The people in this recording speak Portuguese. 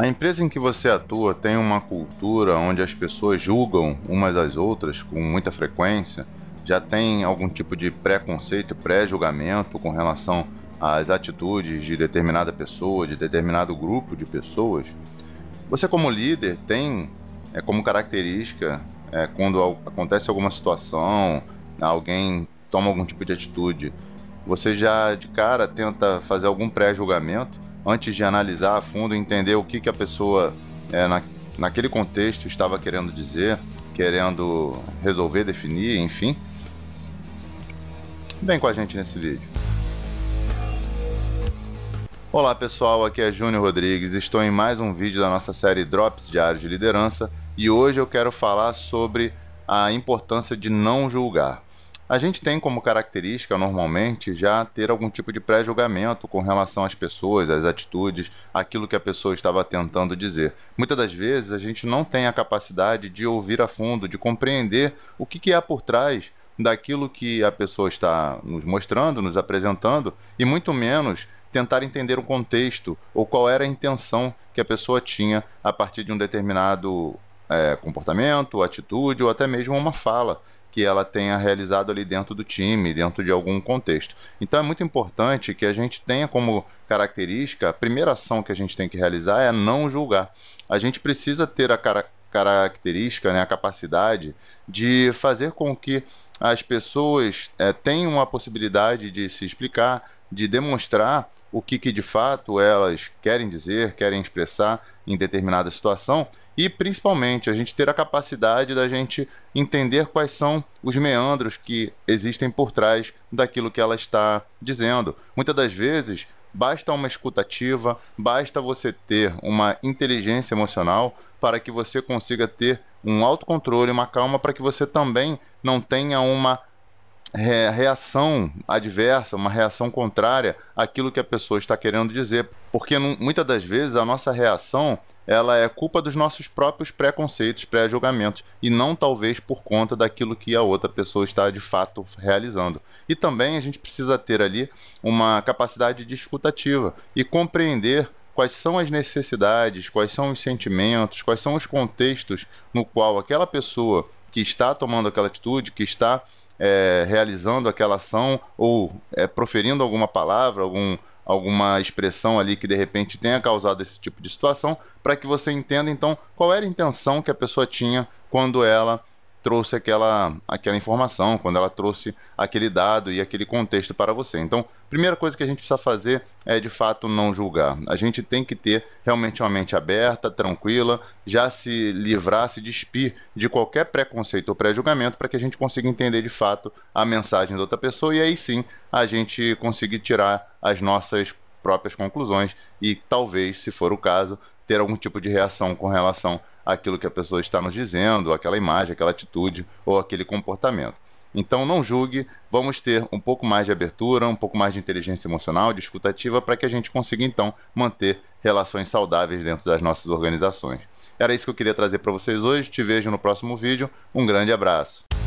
A empresa em que você atua tem uma cultura onde as pessoas julgam umas às outras com muita frequência? Já tem algum tipo de preconceito, pré-julgamento com relação às atitudes de determinada pessoa, de determinado grupo de pessoas? Você, como líder, tem é, como característica é, quando acontece alguma situação, alguém toma algum tipo de atitude, você já de cara tenta fazer algum pré-julgamento? antes de analisar a fundo, entender o que, que a pessoa é, na, naquele contexto estava querendo dizer, querendo resolver, definir, enfim. Vem com a gente nesse vídeo. Olá pessoal, aqui é Júnior Rodrigues, estou em mais um vídeo da nossa série Drops Diários de Liderança e hoje eu quero falar sobre a importância de não julgar. A gente tem como característica, normalmente, já ter algum tipo de pré-julgamento com relação às pessoas, às atitudes, aquilo que a pessoa estava tentando dizer. Muitas das vezes, a gente não tem a capacidade de ouvir a fundo, de compreender o que, que há por trás daquilo que a pessoa está nos mostrando, nos apresentando, e muito menos tentar entender o contexto ou qual era a intenção que a pessoa tinha a partir de um determinado é, comportamento, atitude ou até mesmo uma fala que ela tenha realizado ali dentro do time, dentro de algum contexto. Então é muito importante que a gente tenha como característica, a primeira ação que a gente tem que realizar é não julgar. A gente precisa ter a cara característica, né, a capacidade de fazer com que as pessoas é, tenham a possibilidade de se explicar, de demonstrar o que, que de fato elas querem dizer, querem expressar em determinada situação e principalmente a gente ter a capacidade da gente entender quais são os meandros que existem por trás daquilo que ela está dizendo. Muitas das vezes basta uma escutativa, basta você ter uma inteligência emocional para que você consiga ter um autocontrole, uma calma para que você também não tenha uma reação adversa, uma reação contrária àquilo que a pessoa está querendo dizer. Porque muitas das vezes a nossa reação ela é culpa dos nossos próprios preconceitos, pré-julgamentos, e não talvez por conta daquilo que a outra pessoa está de fato realizando. E também a gente precisa ter ali uma capacidade discutativa e compreender quais são as necessidades, quais são os sentimentos, quais são os contextos no qual aquela pessoa que está tomando aquela atitude, que está é, realizando aquela ação ou é, proferindo alguma palavra, algum alguma expressão ali que de repente tenha causado esse tipo de situação, para que você entenda então qual era a intenção que a pessoa tinha quando ela trouxe aquela, aquela informação, quando ela trouxe aquele dado e aquele contexto para você. Então, primeira coisa que a gente precisa fazer é de fato não julgar. A gente tem que ter realmente uma mente aberta, tranquila, já se livrar, se despir de qualquer preconceito ou pré-julgamento para que a gente consiga entender de fato a mensagem da outra pessoa e aí sim a gente conseguir tirar as nossas próprias conclusões e talvez, se for o caso, ter algum tipo de reação com relação àquilo que a pessoa está nos dizendo, aquela imagem, aquela atitude ou aquele comportamento. Então não julgue, vamos ter um pouco mais de abertura, um pouco mais de inteligência emocional, de escutativa, para que a gente consiga então manter relações saudáveis dentro das nossas organizações. Era isso que eu queria trazer para vocês hoje, te vejo no próximo vídeo, um grande abraço.